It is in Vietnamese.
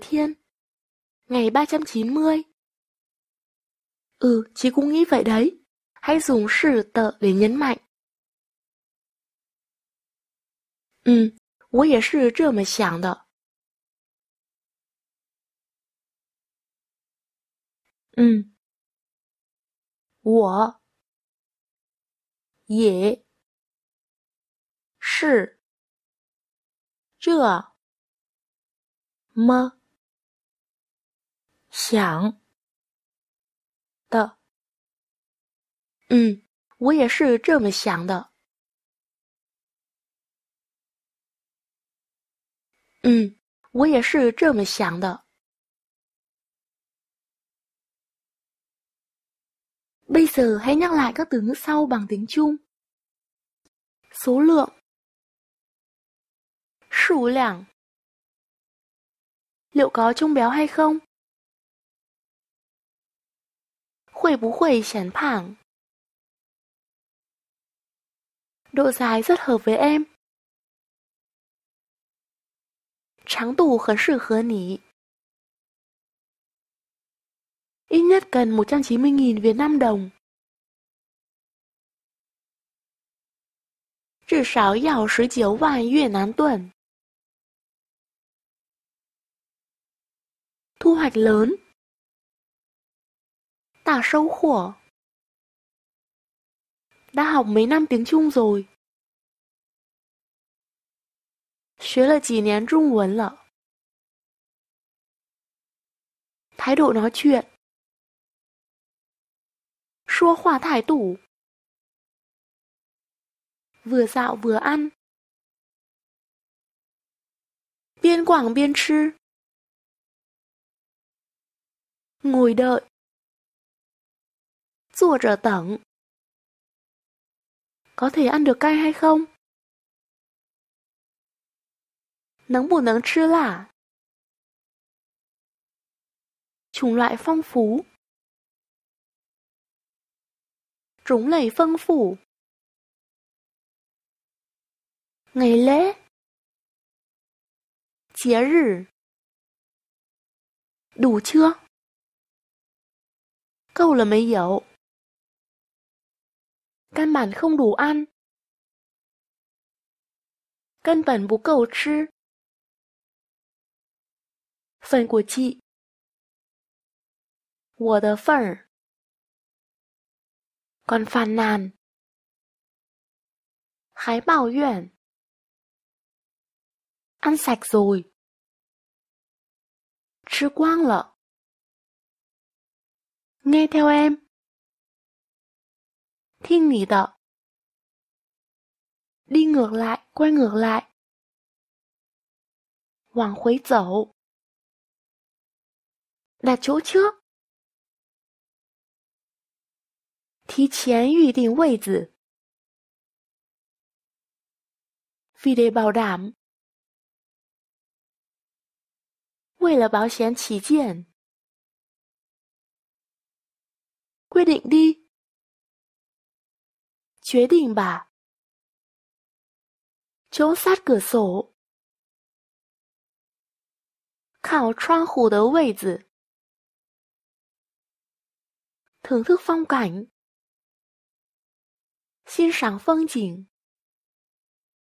thiên Ngày 390. Ừ, chị cũng nghĩ vậy đấy. Hãy dùng sự tợ để nhấn mạnh. Ừ, 我也是这么想的。嗯，我也是这。么？想的，嗯，我也是这么想的，嗯，我也是这么想的。Bây giờ hãy nhắc lại các từ ngữ sau bằng tiếng Trung. Số lượng，số lượng liệu có trông béo hay không? 会不会显胖? Độ dài rất hợp với em. 长度很适合你。Ít nhất cần 190.000 Việt Nam đồng. 至少要十九万越南盾。thu hoạch lớn. Tả sâu khổ Đã học mấy năm tiếng Trung rồi. thái độ nói chuyện. 说话态度 Vừa dạo vừa ăn. Biên quảng biên 吃 Ngồi đợi. Rùa trở tẩn. Có thể ăn được cay hay không? Nắng bù nắng chưa lả. Chủng loại phong phú. Trúng lầy phân phủ. Ngày lễ Chế rử Đủ chưa? 够了没有？căn bản không đủ ăn. Căn bản bú cầu chứ. Phần của chị. 我的份儿 còn phàn nàn. Hái bảo nguyện. Ăn sạch rồi. Chứ quang lợ nghe theo em. Thiên nghỉ tợ. Đi ngược lại, quay ngược lại. Hoàng khuấy dẫu. Đặt chỗ trước. Thí chén dự định vị tử. Vì để bảo đảm. Vì là bảo hiểm chỉ 见 quyết định đi. Chế đình bà Chỗ sát cửa sổ Khảo trang hủ đớ vị trí, Thưởng thức phong cảnh Xin sáng phong cảnh